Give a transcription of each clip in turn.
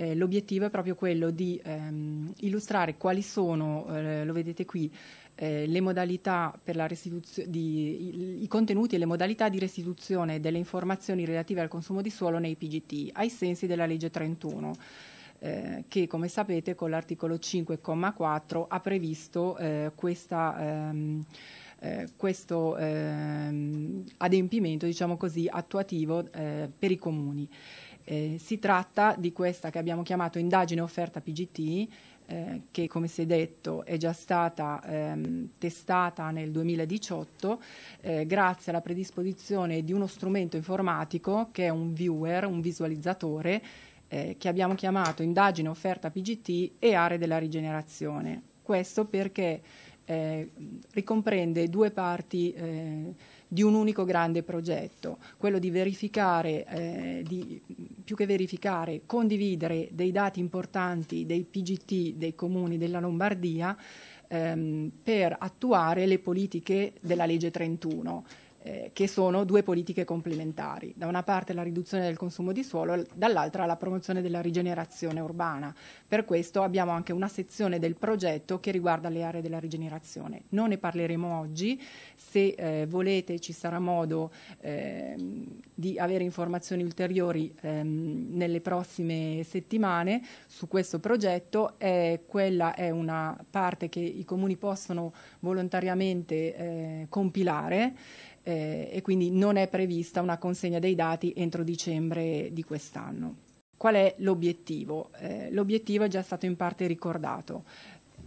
eh, l'obiettivo è proprio quello di ehm, illustrare quali sono, eh, lo vedete qui, eh, le modalità per la restituzione, i, i, contenuti e le modalità di restituzione delle informazioni relative al consumo di suolo nei PGT, ai sensi della legge 31. Eh, che come sapete con l'articolo 5,4 ha previsto eh, questa, ehm, eh, questo ehm, adempimento diciamo così, attuativo eh, per i comuni. Eh, si tratta di questa che abbiamo chiamato indagine offerta PGT, eh, che come si è detto è già stata ehm, testata nel 2018 eh, grazie alla predisposizione di uno strumento informatico che è un viewer, un visualizzatore, eh, che abbiamo chiamato indagine offerta PGT e aree della rigenerazione. Questo perché eh, ricomprende due parti eh, di un unico grande progetto, quello di verificare eh, di più che verificare, condividere dei dati importanti dei PGT dei comuni della Lombardia ehm, per attuare le politiche della legge 31 eh, che sono due politiche complementari. Da una parte la riduzione del consumo di suolo, dall'altra la promozione della rigenerazione urbana. Per questo abbiamo anche una sezione del progetto che riguarda le aree della rigenerazione. Non ne parleremo oggi, se eh, volete ci sarà modo eh, di avere informazioni ulteriori ehm, nelle prossime settimane su questo progetto. Eh, quella è una parte che i comuni possono volontariamente eh, compilare eh, e quindi non è prevista una consegna dei dati entro dicembre di quest'anno. Qual è l'obiettivo? Eh, l'obiettivo è già stato in parte ricordato.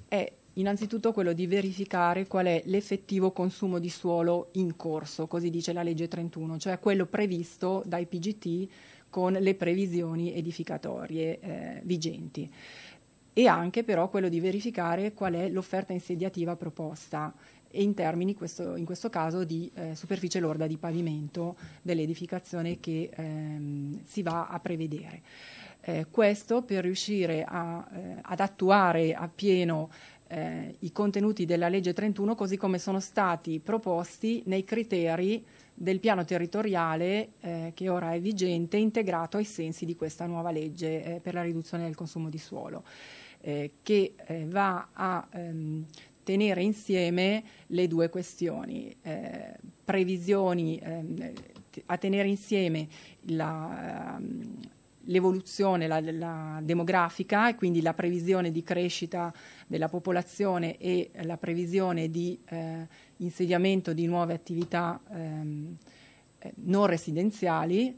È innanzitutto quello di verificare qual è l'effettivo consumo di suolo in corso, così dice la legge 31, cioè quello previsto dai PGT con le previsioni edificatorie eh, vigenti e anche però quello di verificare qual è l'offerta insediativa proposta e in termini questo, in questo caso di eh, superficie lorda di pavimento dell'edificazione che ehm, si va a prevedere. Eh, questo per riuscire a, eh, ad attuare appieno eh, i contenuti della legge 31 così come sono stati proposti nei criteri del piano territoriale eh, che ora è vigente integrato ai sensi di questa nuova legge eh, per la riduzione del consumo di suolo eh, che eh, va a ehm, tenere insieme le due questioni, eh, previsioni, eh, a tenere insieme ehm, l'evoluzione demografica e quindi la previsione di crescita della popolazione e la previsione di eh, insediamento di nuove attività ehm, eh, non residenziali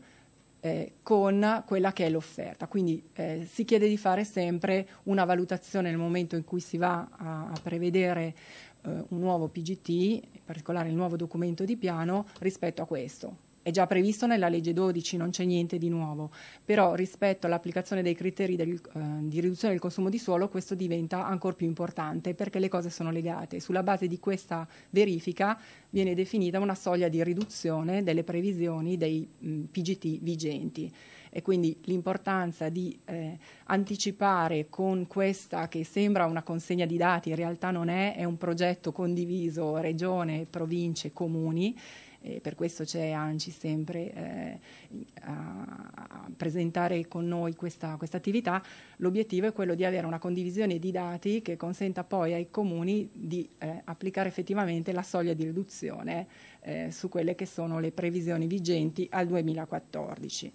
eh, con quella che è l'offerta. Quindi eh, si chiede di fare sempre una valutazione nel momento in cui si va a, a prevedere eh, un nuovo PGT, in particolare il nuovo documento di piano, rispetto a questo è già previsto nella legge 12, non c'è niente di nuovo, però rispetto all'applicazione dei criteri del, eh, di riduzione del consumo di suolo questo diventa ancora più importante perché le cose sono legate. Sulla base di questa verifica viene definita una soglia di riduzione delle previsioni dei mh, mm, PGT vigenti e quindi l'importanza di eh, anticipare con questa che sembra una consegna di dati, in realtà non è, è un progetto condiviso regione, province, comuni e per questo c'è ANCI sempre eh, a, presentare con noi questa, questa attività. L'obiettivo è quello di avere una condivisione di dati che consenta poi ai comuni di eh, applicare effettivamente la soglia di riduzione eh, su quelle che sono le previsioni vigenti al 2014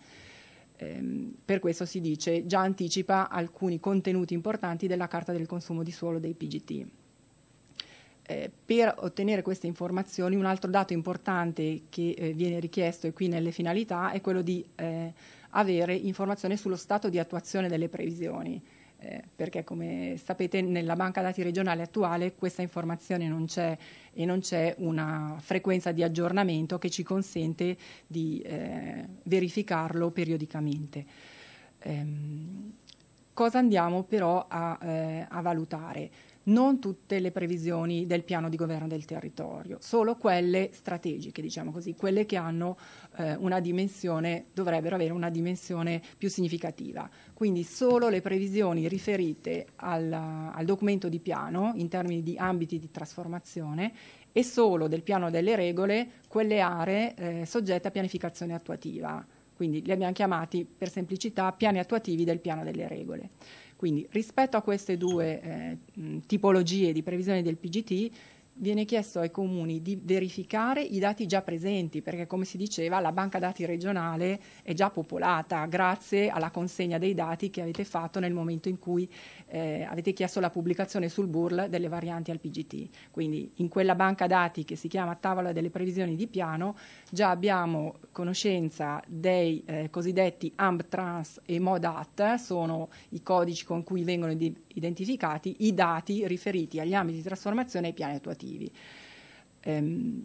ehm, per questo si dice già anticipa alcuni contenuti importanti della carta del consumo di suolo dei PGT. Eh, per ottenere queste informazioni un altro dato importante che eh, viene richiesto e qui nelle finalità è quello di eh, avere informazioni sullo stato di attuazione delle previsioni, eh, perché come sapete nella banca dati regionale attuale questa informazione non c'è e non c'è una frequenza di aggiornamento che ci consente di eh, verificarlo periodicamente. Ehm, cosa andiamo però a, eh, a valutare? non tutte le previsioni del piano di governo del territorio, solo quelle strategiche, diciamo così, quelle che hanno eh, una dimensione, dovrebbero avere una dimensione più significativa. Quindi solo le previsioni riferite al, al documento di piano in termini di ambiti di trasformazione e solo del piano delle regole quelle aree eh, soggette a pianificazione attuativa. Quindi li abbiamo chiamati per semplicità piani attuativi del piano delle regole. Quindi rispetto a queste due eh, tipologie di previsione del PGT viene chiesto ai comuni di verificare i dati già presenti, perché come si diceva la banca dati regionale è già popolata grazie alla consegna dei dati che avete fatto nel momento in cui eh, avete chiesto la pubblicazione sul BURL delle varianti al PGT. Quindi in quella banca dati che si chiama Tavola delle previsioni di piano già abbiamo conoscenza dei eh, cosiddetti AMB trans e MODAT, sono i codici con cui vengono di identificati i dati riferiti agli ambiti di trasformazione e ai piani attuativi. Ehm,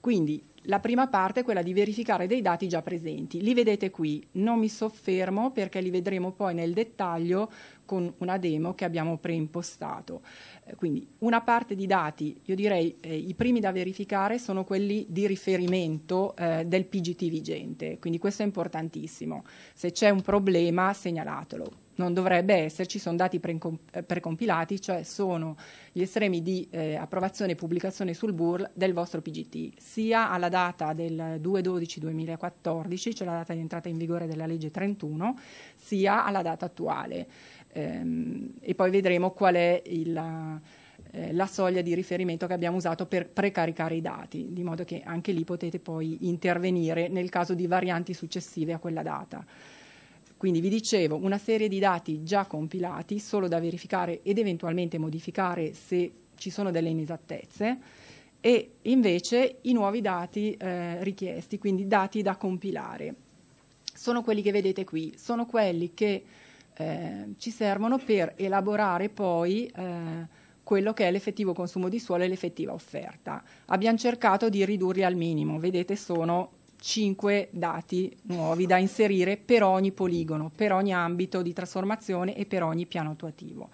quindi la prima parte è quella di verificare dei dati già presenti. Li vedete qui, non mi soffermo perché li vedremo poi nel dettaglio con una demo che abbiamo preimpostato. Eh, quindi una parte di dati, io direi eh, i primi da verificare sono quelli di riferimento eh, del PGT vigente, quindi questo è importantissimo. Se c'è un problema segnalatelo. Non dovrebbe esserci, sono dati eh, precompilati, cioè sono gli estremi di eh, approvazione e pubblicazione sul BURL del vostro PGT, sia alla data del 2-12-2014, cioè la data di entrata in vigore della legge 31, sia alla data attuale. Ehm, e poi vedremo qual è il eh, la soglia di riferimento che abbiamo usato per precaricare i dati, di modo che anche lì potete poi intervenire nel caso di varianti successive a quella data. Quindi vi dicevo una serie di dati già compilati, solo da verificare ed eventualmente modificare se ci sono delle inesattezze e invece i nuovi dati eh, richiesti, quindi dati da compilare. Sono quelli che vedete qui, sono quelli che eh, ci servono per elaborare poi eh, quello che è l'effettivo consumo di suolo e l'effettiva offerta. Abbiamo cercato di ridurli al minimo, vedete sono cinque dati nuovi da inserire per ogni poligono, per ogni ambito di trasformazione e per ogni piano attuativo.